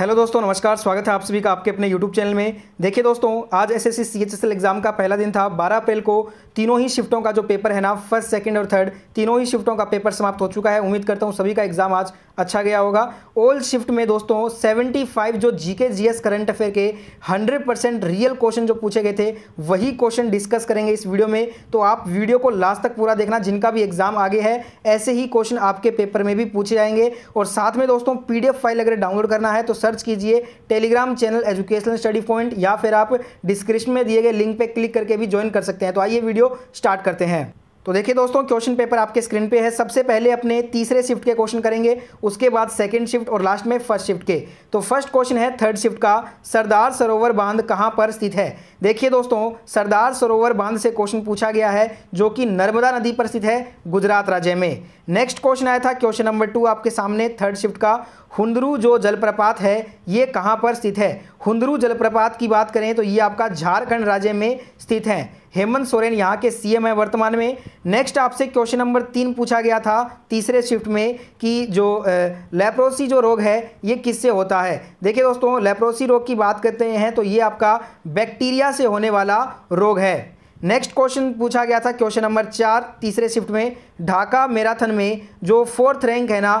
hello दोस्तों नमस्कार स्वागत है आप सभी का आपके अपने यूट्यूब चैनल में देखिए दोस्तों आज एसएससी सीएचएसएल एग्ज़ाम का पहला दिन था 12 अप्रैल को तीनों ही शिफ्टों का जो पेपर है ना फर्स्ट सेकंड और थर्ड तीनों ही शिफ्टों का पेपर समाप्त हो चुका है उम्मीद करता हूँ सभी का एग्जाम आज अच्छा गया होगा ओल्ड शिफ्ट में दोस्तों 75 जो जीके जीएस करंट अफेयर के 100 परसेंट रियल क्वेश्चन जो पूछे गए थे वही क्वेश्चन डिस्कस करेंगे इस वीडियो में तो आप वीडियो को लास्ट तक पूरा देखना जिनका भी एग्जाम आगे है ऐसे ही क्वेश्चन आपके पेपर में भी पूछे जाएंगे और साथ में दोस्तों पी फाइल अगर डाउनलोड करना है तो सर्च कीजिए Telegram channel educational study point या फिर आप डिस्क्रिप्शन में दिए गए लिंक पर क्लिक करके भी ज्वाइन कर सकते हैं तो आइए वीडियो वीडियो स्टार्ट करते हैं तो देखिए दोस्तों क्वेश्चन पेपर आपके स्क्रीन पे है सबसे पहले अपने तीसरे शिफ्ट के क्वेश्चन करेंगे उसके बाद सेकंड शिफ्ट और लास्ट में फर्स्ट शिफ्ट के तो फर्स्ट क्वेश्चन है थर्ड शिफ्ट का सरदार सरोवर बांध कहाँ पर स्थित है देखिए दोस्तों सरदार सरोवर बांध से क्वेश्चन पूछा गया है जो कि नर्मदा नदी पर स्थित है गुजरात राज्य में नेक्स्ट क्वेश्चन आया था क्वेश्चन नंबर टू आपके सामने थर्ड शिफ्ट का हुंदरू जो जलप्रपात है ये कहाँ पर स्थित है हुंदरू जलप्रपात की बात करें तो ये आपका झारखंड राज्य में स्थित है हेमंत सोरेन यहाँ के सीएम है वर्तमान में नेक्स्ट आपसे क्वेश्चन नंबर तीन पूछा गया था तीसरे शिफ्ट में कि जो लेप्रोसी जो रोग है ये किससे होता है देखिए दोस्तों लेप्रोसी रोग की बात करते हैं तो ये आपका बैक्टीरिया से होने वाला रोग है नेक्स्ट क्वेश्चन पूछा गया था क्वेश्चन नंबर चार तीसरे शिफ्ट में ढाका मैराथन में जो फोर्थ रैंक है ना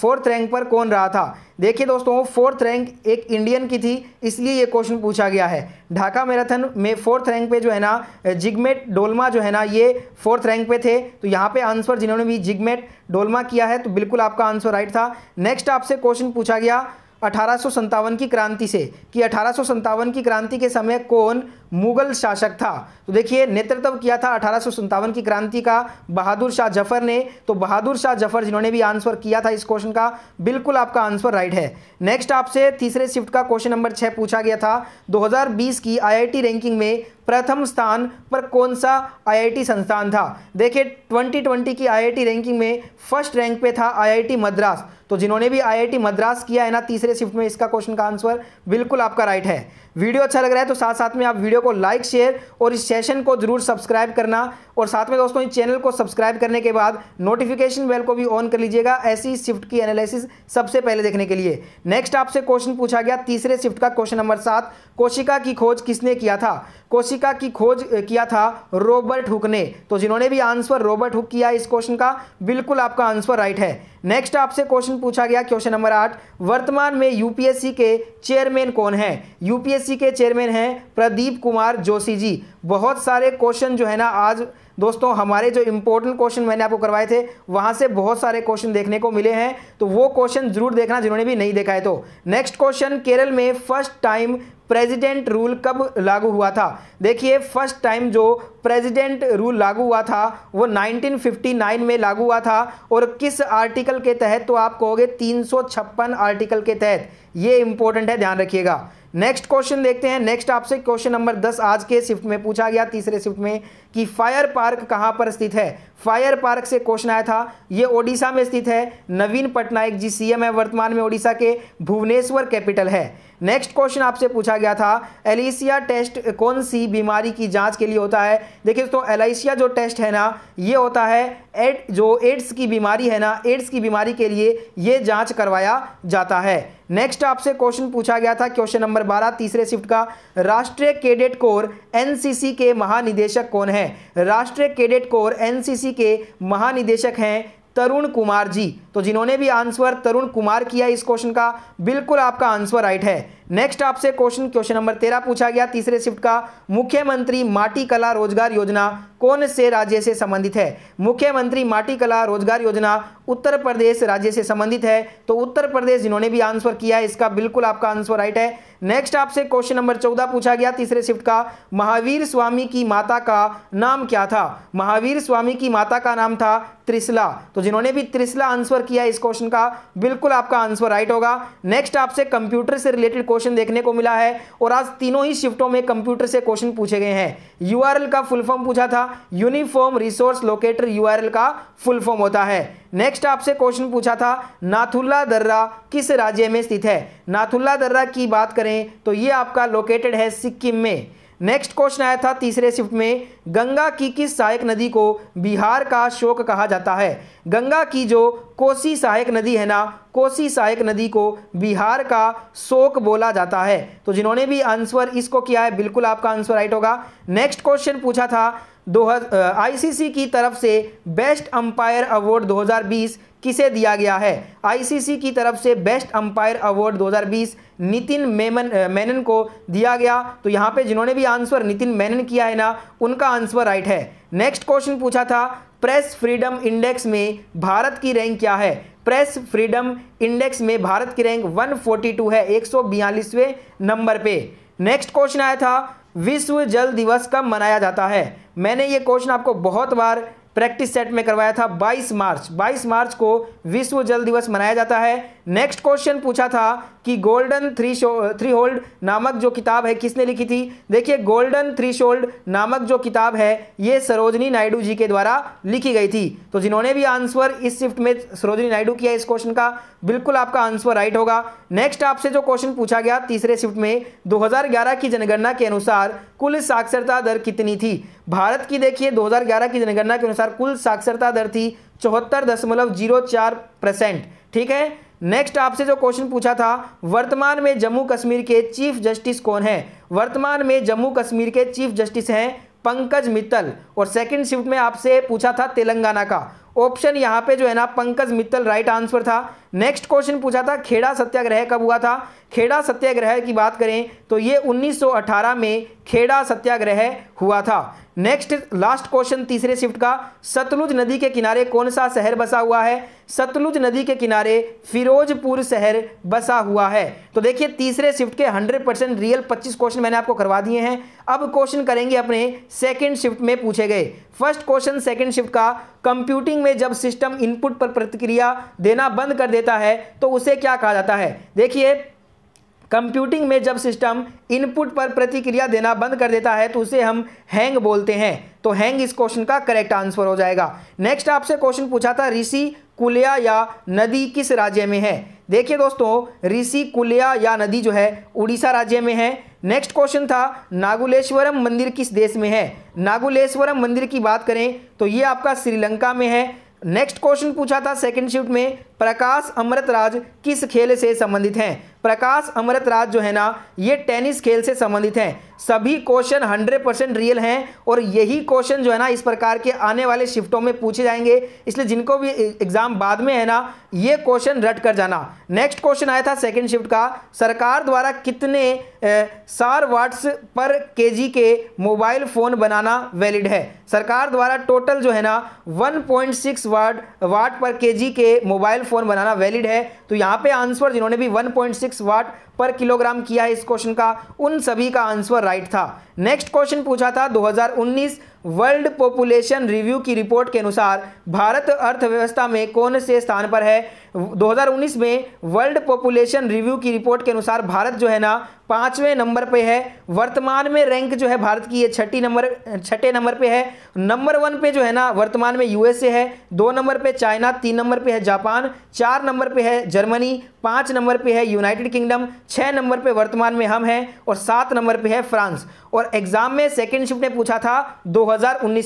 फोर्थ रैंक पर कौन रहा था देखिए दोस्तों फोर्थ रैंक एक इंडियन की थी इसलिए ये क्वेश्चन पूछा गया है ढाका मैराथन में फोर्थ रैंक पे जो है ना जिगमेट डोलमा जो है ना ये फोर्थ रैंक पे थे तो यहाँ पे आंसर जिन्होंने भी जिगमेट डोलमा किया है तो बिल्कुल आपका आंसर राइट था नेक्स्ट आपसे क्वेश्चन पूछा गया अठारह की क्रांति से कि अठारह की क्रांति के समय कौन मुगल शासक था तो देखिए नेतृत्व किया था अठारह की क्रांति का बहादुर शाह जफर ने तो बहादुर शाह जफर जिन्होंने भी आंसर किया था इस क्वेश्चन का बिल्कुल आपका आंसर राइट है नेक्स्ट आपसे तीसरे शिफ्ट का क्वेश्चन नंबर छः पूछा गया था 2020 की आई रैंकिंग में प्रथम स्थान पर कौन सा आईआईटी संस्थान था देखिए 2020 की आईआईटी रैंकिंग में फर्स्ट रैंक पे था आईआईटी मद्रास तो जिन्होंने भी आईआईटी मद्रास किया है ना तीसरे शिफ्ट में इसका क्वेश्चन का आंसर बिल्कुल आपका राइट है वीडियो अच्छा लग रहा है तो साथ साथ में आप वीडियो को लाइक शेयर और इस सेशन को ज़रूर सब्सक्राइब करना और साथ में दोस्तों इस चैनल को सब्सक्राइब करने के बाद नोटिफिकेशन बेल को भी ऑन कर लीजिएगा ऐसी शिफ्ट की एनालिसिस सबसे पहले देखने के लिए नेक्स्ट आपसे क्वेश्चन पूछा गया तीसरे शिफ्ट का क्वेश्चन नंबर सात कोशिका की खोज किसने किया था कोशिका की खोज किया था रॉबर्ट हुक ने तो जिन्होंने भी आंसर रॉबर्ट हुक किया इस क्वेश्चन का बिल्कुल आपका आंसर राइट है नेक्स्ट आपसे क्वेश्चन पूछा गया क्वेश्चन नंबर आठ वर्तमान में यूपीएससी के चेयरमैन कौन है यूपीएससी यूपीएससी के चेयरमैन हैं प्रदीप कुमार जोशी जी बहुत सारे क्वेश्चन जो है ना आज दोस्तों हमारे जो इम्पोर्टेंट क्वेश्चन मैंने आपको करवाए थे वहाँ से बहुत सारे क्वेश्चन देखने को मिले हैं तो वो क्वेश्चन जरूर देखना जिन्होंने भी नहीं देखा है तो नेक्स्ट क्वेश्चन केरल में फर्स्ट टाइम प्रेसिडेंट रूल कब लागू हुआ था देखिए फर्स्ट टाइम जो प्रेसिडेंट रूल लागू हुआ था वो 1959 में लागू हुआ था और किस आर्टिकल के तहत तो आप कहोगे तीन आर्टिकल के तहत ये इंपॉर्टेंट है ध्यान रखिएगा नेक्स्ट क्वेश्चन देखते हैं नेक्स्ट आपसे क्वेश्चन नंबर दस आज के शिफ्ट में पूछा गया तीसरे शिफ्ट में कि फायर पार्क कहाँ पर स्थित है फायर पार्क से क्वेश्चन आया था ये ओडिशा में स्थित है नवीन पटनायक जी सीएम है वर्तमान में ओडिशा के भुवनेश्वर कैपिटल है नेक्स्ट क्वेश्चन आपसे पूछा गया था एलिसिया टेस्ट कौन सी बीमारी की जांच के लिए होता है देखिए दोस्तों एलिसिया जो टेस्ट है ना ये होता है एड जो एड्स की बीमारी है ना एड्स की बीमारी के लिए ये जांच करवाया जाता है नेक्स्ट आपसे क्वेश्चन पूछा गया था क्वेश्चन नंबर बारह तीसरे शिफ्ट का राष्ट्रीय कैडेट कोर एनसीसी के महानिदेशक कौन है हैं राष्ट्रीय कैडेट कोर एनसीसी के महानिदेशक हैं तरुण कुमार जी तो जिन्होंने भी आंसर तरुण कुमार किया इस क्वेश्चन का बिल्कुल आपका आंसर राइट है नेक्स्ट आपसे क्वेश्चन क्वेश्चन नंबर तेरह पूछा गया तीसरे शिफ्ट का मुख्यमंत्री माटी कला रोजगार योजना कौन से राज्य से संबंधित है मुख्यमंत्री माटी कला रोजगार योजना उत्तर प्रदेश राज्य से संबंधित है तो उत्तर प्रदेश जिन्होंने भी आंसर किया है इसका बिल्कुल आपका आंसर राइट है नेक्स्ट आपसे क्वेश्चन नंबर चौदह पूछा गया तीसरे शिफ्ट का महावीर स्वामी की माता का नाम क्या था महावीर स्वामी की माता का नाम था त्रिसला तो जिन्होंने भी त्रिसला आंसर किया इस क्वेश्चन का बिल्कुल आपका आंसर राइट होगा नेक्स्ट आपसे कंप्यूटर से रिलेटेड क्वेश्चन देखने को मिला है और आज तीनों ही शिफ्टों में कंप्यूटर से क्वेश्चन पूछे गए हैं यू का फुल फॉर्म पूछा था यूनिफॉर्म रिसोर्स लोकेटर यू का फुल फॉर्म होता है नेक्स्ट आपसे क्वेश्चन पूछा था नाथुल्ला दर्रा किस राज्य में स्थित है नाथुल्ला दर्रा की बात करें तो ये आपका लोकेटेड है सिक्किम में नेक्स्ट क्वेश्चन आया था तीसरे शिफ्ट में गंगा की किस सहायक नदी को बिहार का शोक कहा जाता है गंगा की जो कोसी सहायक नदी है ना कोसी सहायक नदी को बिहार का शोक बोला जाता है तो जिन्होंने भी आंसर इसको किया है बिल्कुल आपका आंसर राइट होगा नेक्स्ट क्वेश्चन पूछा था दो आईसीसी की तरफ से बेस्ट अंपायर अवार्ड 2020 किसे दिया गया है आईसीसी की तरफ से best umpire award 2020 Nitin Memon Menon को दिया गया तो यहाँ पे जिन्होंने भी आंसर नितिन मेनन किया है ना उनका आंसर राइट है नेक्स्ट क्वेश्चन पूछा था प्रेस फ्रीडम इंडेक्स में भारत की रैंक क्या है प्रेस फ्रीडम इंडेक्स में भारत की रैंक 142 है एक नंबर पे नेक्स्ट क्वेश्चन आया था विश्व जल दिवस कब मनाया जाता है मैंने ये क्वेश्चन आपको बहुत बार प्रैक्टिस सेट में करवाया था 22 मार्च 22 मार्च को विश्व जल दिवस मनाया जाता है नेक्स्ट क्वेश्चन पूछा था कि golden threshold नामक जो किताब है किसने लिखी थी देखिए गोल्डन थ्री शोल्ड नामक जो किताब है ये सरोजनी नायडू जी के द्वारा लिखी गई थी तो जिन्होंने भी आंसर इस शिफ्ट में सरोजनी नायडू किया इस क्वेश्चन का बिल्कुल आपका आंसर राइट होगा नेक्स्ट आपसे जो क्वेश्चन पूछा गया तीसरे शिफ्ट में दो की जनगणना के अनुसार कुल साक्षरता दर कितनी थी भारत की देखिए दो की जनगणना के अनुसार कुल साक्षरता दर थी चौहत्तर दशमलव जीरो चार परसेंट ठीक है नेक्स्ट आपसे जो क्वेश्चन पूछा था वर्तमान में जम्मू कश्मीर के चीफ जस्टिस कौन है वर्तमान में जम्मू कश्मीर के चीफ जस्टिस हैं पंकज मित्तल और सेकंड शिफ्ट में आपसे पूछा था तेलंगाना का ऑप्शन यहां पे जो है ना पंकज मित्तल राइट आंसर था नेक्स्ट क्वेश्चन पूछा था खेड़ा सत्याग्रह कब हुआ था खेड़ा सत्याग्रह की बात करें तो ये 1918 में खेड़ा सत्याग्रह हुआ था नेक्स्ट लास्ट क्वेश्चन तीसरे शिफ्ट का सतलुज नदी के किनारे कौन सा शहर बसा हुआ है सतलुज नदी के किनारे फिरोजपुर शहर बसा हुआ है तो देखिए तीसरे शिफ्ट के 100 परसेंट रियल 25 क्वेश्चन मैंने आपको करवा दिए हैं अब क्वेश्चन करेंगे अपने सेकंड शिफ्ट में पूछे गए फर्स्ट क्वेश्चन सेकंड शिफ्ट का कंप्यूटिंग में जब सिस्टम इनपुट पर प्रतिक्रिया देना बंद कर देता देता है तो उसे क्या कहा जाता है देखिए कंप्यूटिंग में जब सिस्टम इनपुट पर प्रतिक्रिया देना बंद कर देता है तो उसे हम हैंग बोलते हैं तो हैंग इस क्वेश्चन का करेक्ट आंसर हो जाएगा नेक्स्ट आपसे क्वेश्चन पूछा था ऋषि कुलिया या नदी किस राज्य में है देखिए दोस्तों ऋषि कुलिया या नदी जो है उड़ीसा राज्य में है नेक्स्ट क्वेश्चन था नागुलेश्वरम मंदिर किस देश में है नागुलेश्वरम मंदिर की बात करें तो ये आपका श्रीलंका में है नेक्स्ट क्वेश्चन पूछा था सेकंड शिफ्ट में प्रकाश अमृतराज किस खेल से संबंधित हैं प्रकाश अमृत राज जो है ना ये टेनिस खेल से संबंधित हैं सभी क्वेश्चन 100 परसेंट रियल हैं और यही क्वेश्चन जो है ना इस प्रकार के आने वाले शिफ्टों में पूछे जाएंगे इसलिए जिनको भी एग्जाम बाद में है ना ये क्वेश्चन रट कर जाना नेक्स्ट क्वेश्चन आया था सेकंड शिफ्ट का सरकार द्वारा कितने सार वाट्स पर के के मोबाइल फ़ोन बनाना वैलिड है सरकार द्वारा टोटल जो है ना 1.6 वाट वाट पर के के मोबाइल फ़ोन बनाना वैलिड है तो यहाँ पे आंसर जिन्होंने भी वन सिक्स वाट पर किलोग्राम किया है इस क्वेश्चन का उन सभी का आंसर राइट था नेक्स्ट क्वेश्चन पूछा था 2019 वर्ल्ड पॉपुलेशन रिव्यू की रिपोर्ट के अनुसार भारत अर्थव्यवस्था में कौन से स्थान पर है 2019 में वर्ल्ड पॉपुलेशन रिव्यू की रिपोर्ट के अनुसार भारत जो है ना पाँचवें नंबर पे है वर्तमान में रैंक जो है भारत की ये छठी नंबर छठे नंबर पे है नंबर वन पे जो है ना वर्तमान में यूएसए है दो नंबर पे चाइना तीन नंबर पे है जापान चार नंबर पे है जर्मनी पाँच नंबर पे है यूनाइटेड किंगडम छः नंबर पे वर्तमान में हम हैं और सात नंबर पे है फ्रांस और एग्ज़ाम में सेकेंड शिफ्ट ने पूछा था दो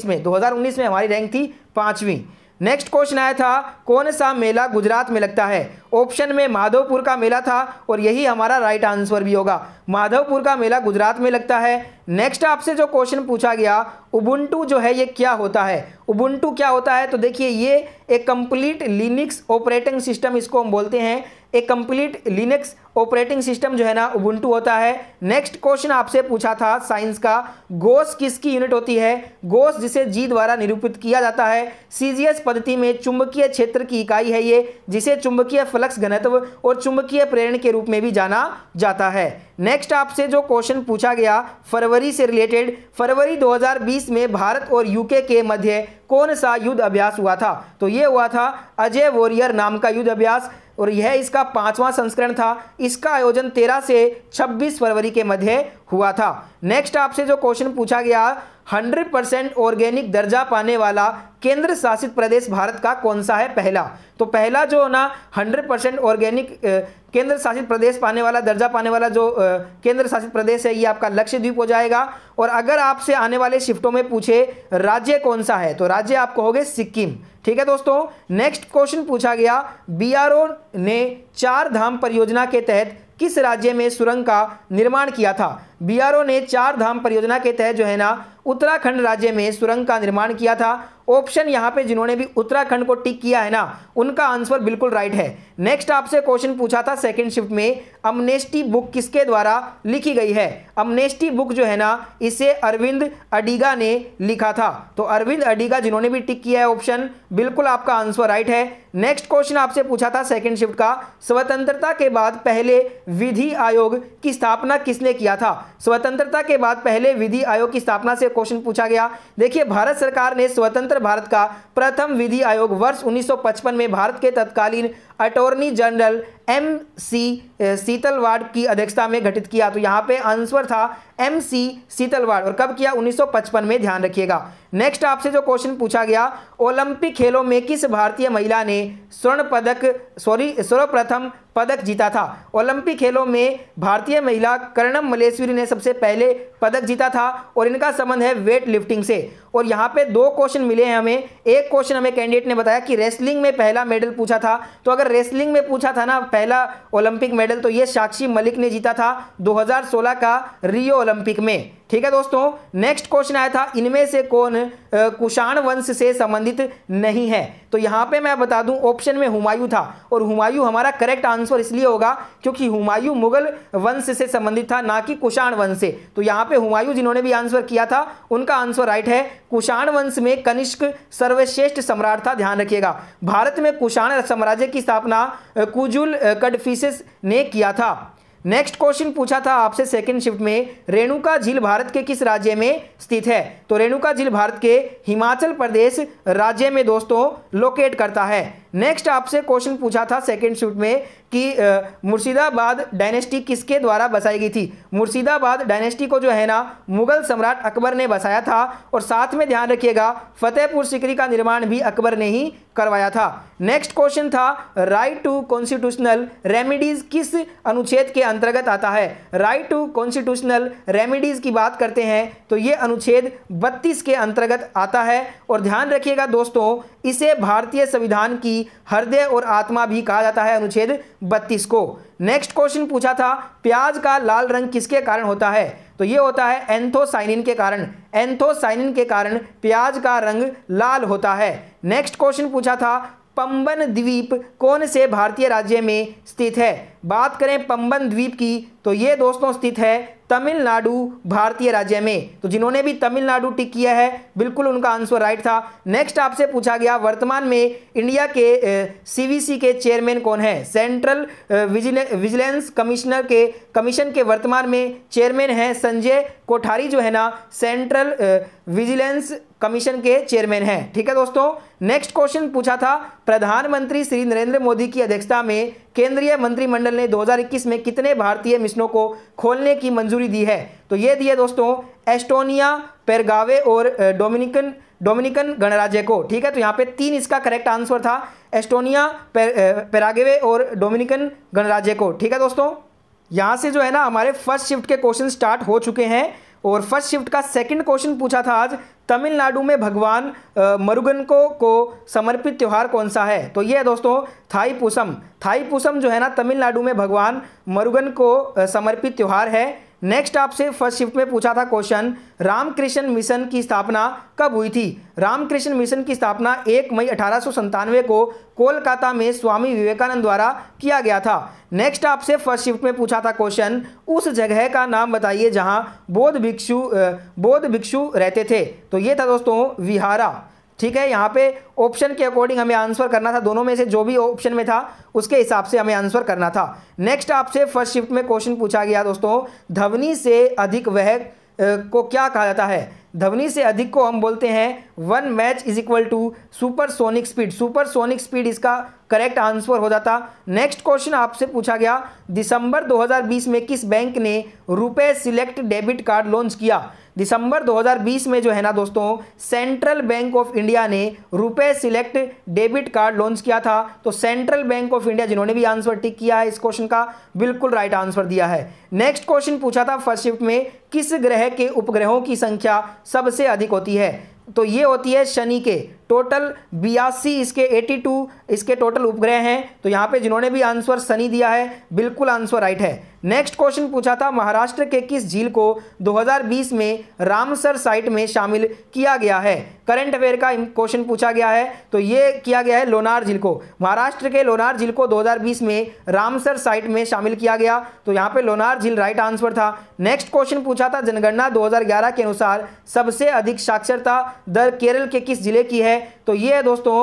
में दो में हमारी रैंक थी पाँचवीं नेक्स्ट क्वेश्चन आया था कौन सा मेला गुजरात में लगता है ऑप्शन में माधवपुर का मेला था और यही हमारा राइट आंसर भी होगा माधवपुर का मेला गुजरात में लगता है नेक्स्ट आपसे जो क्वेश्चन पूछा गया उबुंटू जो है ये क्या होता है उबुंटू क्या होता है तो देखिए ये एक कंप्लीट लिनिक्स ऑपरेटिंग सिस्टम इसको हम बोलते हैं एक कंप्लीट लिनिक्स ऑपरेटिंग सिस्टम जो है ना उबुंटू होता है नेक्स्ट क्वेश्चन आपसे पूछा था साइंस का गोस किसकी यूनिट होती है गोस जिसे जी द्वारा निरूपित किया जाता है सीजीएस पद्धति में चुंबकीय क्षेत्र की इकाई है ये जिसे चुंबकीय फ्लक्स घनत्व और चुंबकीय प्रेरण के रूप में भी जाना जाता है नेक्स्ट आपसे जो क्वेश्चन पूछा गया फरवरी से रिलेटेड फरवरी 2020 में भारत और यूके के मध्य कौन सा युद्ध अभ्यास हुआ था तो ये हुआ था अजय वॉरियर नाम का युद्ध अभ्यास और यह इसका पांचवा संस्करण था इसका आयोजन 13 से 26 फरवरी के मध्य हुआ था नेक्स्ट आपसे जो क्वेश्चन पूछा गया 100 परसेंट ऑर्गेनिक दर्जा पाने वाला केंद्र शासित प्रदेश भारत का कौन सा है पहला तो पहला जो ना 100 परसेंट ऑर्गेनिक केंद्र शासित प्रदेश पाने वाला दर्जा पाने वाला जो केंद्र शासित प्रदेश है ये आपका लक्षद्वीप हो जाएगा और अगर आपसे आने वाले शिफ्टों में पूछे राज्य कौन सा है तो राज्य आप कहोगे सिक्किम ठीक है दोस्तों नेक्स्ट क्वेश्चन पूछा गया बी ने चार धाम परियोजना के तहत किस राज्य में सुरंग का निर्माण किया था बीआरओ ने चार धाम परियोजना के तहत जो है ना उत्तराखंड राज्य में सुरंग का निर्माण किया था ऑप्शन यहाँ पे जिन्होंने भी उत्तराखंड को टिक किया है ना उनका आंसर बिल्कुल राइट है नेक्स्ट आपसे क्वेश्चन पूछा था सेकंड शिफ्ट में अमनेस्टी बुक किसके द्वारा लिखी गई है अमनेस्टी बुक जो है ना इसे अरविंद अडिगा ने लिखा था तो अरविंद अडिगा जिन्होंने भी टिक किया है ऑप्शन बिल्कुल आपका आंसर राइट है नेक्स्ट क्वेश्चन आपसे पूछा था सेकंड शिफ्ट का स्वतंत्रता के बाद पहले विधि आयोग की स्थापना किसने किया था स्वतंत्रता के बाद पहले विधि आयोग की स्थापना से क्वेश्चन पूछा गया देखिए भारत सरकार ने स्वतंत्र भारत का प्रथम विधि आयोग वर्ष 1955 में भारत के तत्कालीन attorney general M C Setalvad की अध्यक्षता में गठित किया तो यहाँ पे आंसर था एम सी सीतलवाड़ और कब किया 1955 में ध्यान रखिएगा नेक्स्ट आपसे जो क्वेश्चन पूछा गया ओलंपिक खेलों में किस भारतीय महिला ने स्वर्ण पदक सॉरी सर्वप्रथम पदक जीता था ओलंपिक खेलों में भारतीय महिला कर्णम मलेश्वरी ने सबसे पहले पदक जीता था और इनका संबंध है वेट लिफ्टिंग से और यहाँ पे दो क्वेश्चन मिले हैं हमें एक क्वेश्चन हमें कैंडिडेट ने बताया कि रेसलिंग में पहला मेडल पूछा था तो अगर रेसलिंग में पूछा था ना पहला ओलंपिक मेडल तो ये साक्षी मलिक ने जीता था दो का रियो ओलंपिक में ठीक है दोस्तों नेक्स्ट क्वेश्चन आया था इनमें से कौन कुषाण वंश से संबंधित नहीं है तो यहाँ पे मैं बता दूं ऑप्शन में हुमायूं था और हुमायूं हमारा करेक्ट आंसर इसलिए होगा क्योंकि हुमायूं मुगल वंश से संबंधित था ना कि कुषाण वंश से तो यहाँ पे हुमायूं जिन्होंने भी आंसर किया था उनका आंसर राइट है कुषाण वंश में कनिष्क सर्वश्रेष्ठ सम्राट था ध्यान रखिएगा भारत में कुषाण साम्राज्य की स्थापना कुजुल कडफिस ने किया था नेक्स्ट क्वेश्चन पूछा था आपसे सेकंड शिफ्ट में रेणुका झील भारत के किस राज्य में स्थित है तो रेणुका झील भारत के हिमाचल प्रदेश राज्य में दोस्तों लोकेट करता है नेक्स्ट आपसे क्वेश्चन पूछा था सेकेंड शूट में कि मुर्शिदाबाद डायनेस्टी किसके द्वारा बसाई गई थी मुर्शिदाबाद डायनेस्टी को जो है ना मुगल सम्राट अकबर ने बसाया था और साथ में ध्यान रखिएगा फतेहपुर सिकरी का निर्माण भी अकबर ने ही करवाया था नेक्स्ट क्वेश्चन था राइट टू कॉन्स्टिट्यूशनल रेमिडीज किस अनुच्छेद के अंतर्गत आता है राइट टू कॉन्स्टिट्यूशनल रेमिडीज की बात करते हैं तो ये अनुच्छेद बत्तीस के अंतर्गत आता है और ध्यान रखिएगा दोस्तों इसे भारतीय संविधान की की हृदय और आत्मा भी कहा जाता है अनुच्छेद बत्तीस को नेक्स्ट क्वेश्चन पूछा था प्याज का लाल रंग किसके कारण होता है तो ये होता है एंथोसाइनिन के कारण एंथोसाइनिन के कारण प्याज का रंग लाल होता है नेक्स्ट क्वेश्चन पूछा था पंबन द्वीप कौन से भारतीय राज्य में स्थित है बात करें पंबन द्वीप की तो ये दोस्तों स्थित है तमिलनाडु भारतीय राज्य में तो जिन्होंने भी तमिलनाडु टिक किया है बिल्कुल उनका आंसर राइट था नेक्स्ट आपसे पूछा गया वर्तमान में इंडिया के सीवीसी के चेयरमैन कौन है सेंट्रल विजिलेंस कमिश्नर के कमीशन के वर्तमान में चेयरमैन हैं संजय कोठारी जो है ना सेंट्रल विजिलेंस कमीशन के चेयरमैन हैं ठीक है दोस्तों नेक्स्ट क्वेश्चन पूछा था प्रधानमंत्री श्री नरेंद्र मोदी की अध्यक्षता में केंद्रीय मंत्रिमंडल ने 2021 में कितने भारतीय मिशनों को खोलने की मंजूरी दी है तो ये दिए दोस्तों एस्टोनिया पेरगावे और डोमिनिकन डोमिनिकन गणराज्य को ठीक है तो यहाँ पे तीन इसका करेक्ट आंसर था एस्टोनिया पेर, पेरागेवे और डोमिनिकन गणराज्य को ठीक है दोस्तों यहाँ से जो है ना हमारे फर्स्ट शिफ्ट के क्वेश्चन स्टार्ट हो चुके हैं और फर्स्ट शिफ्ट का सेकंड क्वेश्चन पूछा था आज तमिलनाडु में भगवान मरुगन को को समर्पित त्यौहार कौन सा है तो ये है दोस्तों थाई पुसम थाई पुसम जो है ना तमिलनाडु में भगवान मरुगन को समर्पित त्यौहार है नेक्स्ट आपसे फर्स्ट शिफ्ट में पूछा था क्वेश्चन रामकृष्ण मिशन की स्थापना कब हुई थी रामकृष्ण मिशन की स्थापना 1 मई अठारह को कोलकाता में स्वामी विवेकानंद द्वारा किया गया था नेक्स्ट आपसे फर्स्ट शिफ्ट में पूछा था क्वेश्चन उस जगह का नाम बताइए जहां बौद्ध भिक्षु बौद्ध भिक्षु रहते थे तो ये था दोस्तों विहारा ठीक है यहाँ पे ऑप्शन के अकॉर्डिंग हमें आंसर करना था दोनों में से जो भी ऑप्शन में था उसके हिसाब से हमें आंसर करना था नेक्स्ट आपसे फर्स्ट शिफ्ट में क्वेश्चन पूछा गया दोस्तों ध्वनि से अधिक वह को क्या कहा जाता है ध्वनि से अधिक को हम बोलते हैं one Mach is equal to supersonic speed supersonic speed इसका करेक्ट आंसर हो जाता नेक्स्ट क्वेश्चन आपसे पूछा गया दिसंबर 2020 में किस बैंक ने रुपए सिलेक्ट डेबिट कार्ड लॉन्च किया दिसंबर 2020 में जो है ना दोस्तों सेंट्रल बैंक ऑफ इंडिया ने रुपए सिलेक्ट डेबिट कार्ड लॉन्च किया था तो सेंट्रल बैंक ऑफ इंडिया जिन्होंने भी आंसर टिक किया है इस क्वेश्चन का बिल्कुल राइट आंसर दिया है नेक्स्ट क्वेश्चन पूछा था फर्स्ट शिफ्ट में किस ग्रह के उपग्रहों की संख्या सबसे अधिक होती है तो ये होती है शनि के टोटल बयासी इसके 82 इसके टोटल उपग्रह हैं तो यहाँ पे जिन्होंने भी आंसर सनी दिया है बिल्कुल आंसर राइट है नेक्स्ट क्वेश्चन पूछा था महाराष्ट्र के किस झील को 2020 में रामसर साइट में शामिल किया गया है करंट अफेयर का क्वेश्चन पूछा गया है तो ये किया गया है लोनार झील को महाराष्ट्र के लोनार झील को 2020 में रामसर साइट में शामिल किया गया तो यहाँ पे लोनार झील राइट आंसर था नेक्स्ट क्वेश्चन पूछा था जनगणना दो के अनुसार सबसे अधिक साक्षरता दर केरल के किस जिले की है तो ये है दोस्तों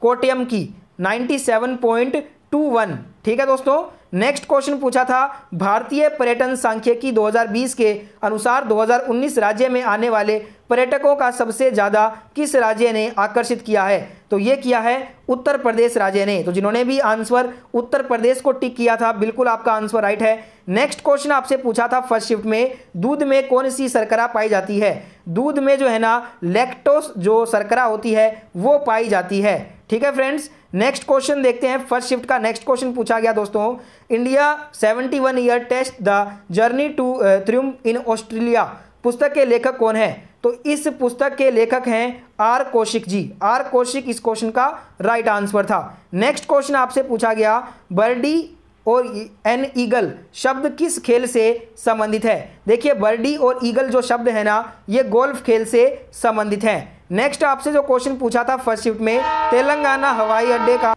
कोटियम की 97.21 ठीक है दोस्तों नेक्स्ट क्वेश्चन पूछा था भारतीय पर्यटन सांख्यिकी 2020 के अनुसार 2019 राज्य में आने वाले पर्यटकों का सबसे ज़्यादा किस राज्य ने आकर्षित किया है तो ये किया है उत्तर प्रदेश राज्य ने तो जिन्होंने भी आंसर उत्तर प्रदेश को टिक किया था बिल्कुल आपका आंसर राइट है नेक्स्ट क्वेश्चन आपसे पूछा था फर्स्ट शिफ्ट में दूध में कौन सी सरकरा पाई जाती है दूध में जो है ना लेक्टोस जो सरकरा होती है वो पाई जाती है ठीक है फ्रेंड्स नेक्स्ट क्वेश्चन देखते हैं फर्स्ट शिफ्ट का नेक्स्ट क्वेश्चन पूछा गया दोस्तों India 71 year test the journey to triumph in Australia पुस्तक के लेखक कौन है तो इस पुस्तक के लेखक हैं आर कौशिक जी आर कौशिक इस क्वेश्चन का राइट आंसर था नेक्स्ट क्वेश्चन आपसे पूछा गया बर्डी और एन ईगल शब्द किस खेल से संबंधित है देखिए बर्डी और ईगल जो शब्द है ना ये गोल्फ खेल से संबंधित है नेक्स्ट आपसे जो क्वेश्चन पूछा था फर्स्ट शिफ्ट में तेलंगाना हवाई अड्डे का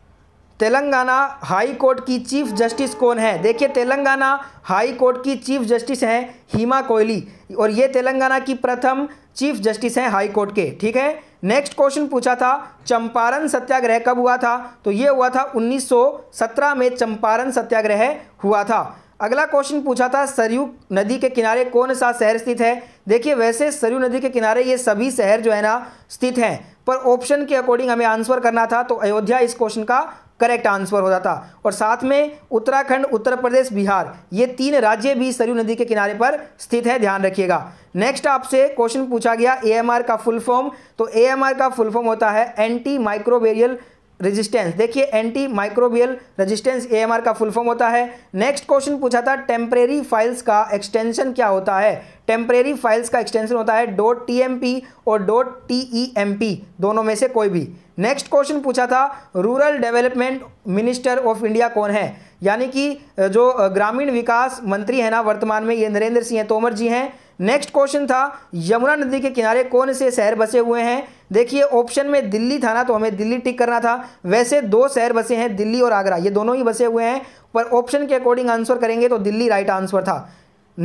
तेलंगाना हाई कोर्ट की चीफ जस्टिस कौन है देखिए तेलंगाना हाई कोर्ट की चीफ जस्टिस हैं हीमा कोहली और ये तेलंगाना की प्रथम चीफ जस्टिस हैं हाई कोर्ट के ठीक है नेक्स्ट क्वेश्चन पूछा था चंपारण सत्याग्रह कब हुआ था तो ये हुआ था 1917 में चंपारण सत्याग्रह हुआ था अगला क्वेश्चन पूछा था सरयू नदी के किनारे कौन सा शहर स्थित है देखिए वैसे सरयू नदी के किनारे ये सभी शहर जो है ना स्थित हैं पर ऑप्शन के अकॉर्डिंग हमें आंसर करना था तो अयोध्या इस क्वेश्चन का करेक्ट आंसर हो जाता और साथ में उत्तराखंड उत्तर प्रदेश बिहार ये तीन राज्य भी सरयू नदी के किनारे पर स्थित है ध्यान रखिएगा नेक्स्ट आपसे क्वेश्चन पूछा गया एएमआर का फुल फॉर्म तो एएमआर का फुल फॉर्म होता है एंटी माइक्रोबेरियल रेजिस्टेंस देखिए एंटी माइक्रोबियल रेजिस्टेंस एएमआर का फुल फॉर्म होता है नेक्स्ट क्वेश्चन पूछा था टेम्परेरी फाइल्स का एक्सटेंशन क्या होता है टेम्परेरी फाइल्स का एक्सटेंशन होता है डॉट टी और डॉट टी e दोनों में से कोई भी नेक्स्ट क्वेश्चन पूछा था rural development minister of India कौन है यानी कि जो ग्रामीण विकास मंत्री है ना वर्तमान में ये नरेंद्र सिंह तोमर जी हैं नेक्स्ट क्वेश्चन था यमुना नदी के किनारे कौन से शहर बसे हुए हैं देखिए ऑप्शन में दिल्ली था ना तो हमें दिल्ली टिक करना था वैसे दो शहर बसे हैं दिल्ली और आगरा ये दोनों ही बसे हुए हैं पर ऑप्शन के अकॉर्डिंग आंसर करेंगे तो दिल्ली राइट आंसर था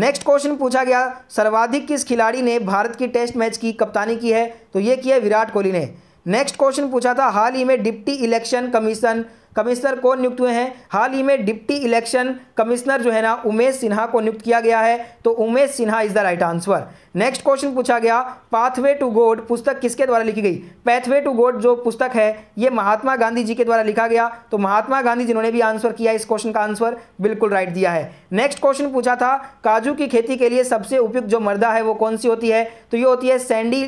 नेक्स्ट क्वेश्चन पूछा गया सर्वाधिक किस खिलाड़ी ने भारत की टेस्ट मैच की कप्तानी की है तो ये किया विराट कोहली ने नेक्स्ट क्वेश्चन पूछा था हाल ही में डिप्टी इलेक्शन कमीशन कमिश्नर कौन नियुक्त हुए हैं हाल ही में डिप्टी इलेक्शन कमिश्नर जो है ना उमेश सिन्हा को नियुक्त किया गया है तो Umesh Sinha is the right answer next question पूछा गया पाथवे टू गोड पुस्तक किसके द्वारा लिखी गई पैथवे टू गोड जो पुस्तक है ये महात्मा गांधी जी के द्वारा लिखा गया तो महात्मा गांधी जिन्होंने भी आंसर किया इस क्वेश्चन का आंसर बिल्कुल राइट दिया है नेक्स्ट क्वेश्चन पूछा था काजू की खेती के लिए सबसे उपयुक्त जो मर्दा है वो कौन सी होती है तो ये होती है सैंडी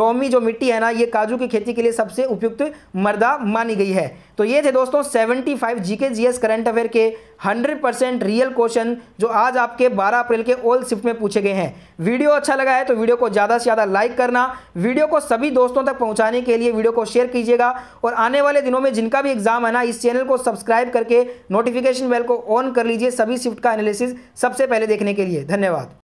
लोमी जो मिट्टी है ना ये काजू की खेती के लिए सबसे उपयुक्त मर्दा मानी गई है तो ये थे दोस्तों दोस्तों 75 जीके जीएस करंट अफेयर के 100 परसेंट रियल क्वेश्चन जो आज आपके 12 अप्रैल के ओल शिफ्ट में पूछे गए हैं वीडियो अच्छा लगा है तो वीडियो को ज़्यादा से ज़्यादा लाइक करना वीडियो को सभी दोस्तों तक पहुंचाने के लिए वीडियो को शेयर कीजिएगा और आने वाले दिनों में जिनका भी एग्जाम है ना इस चैनल को सब्सक्राइब करके नोटिफिकेशन बेल को ऑन कर लीजिए सभी शिफ्ट का एनालिसिस सबसे पहले देखने के लिए धन्यवाद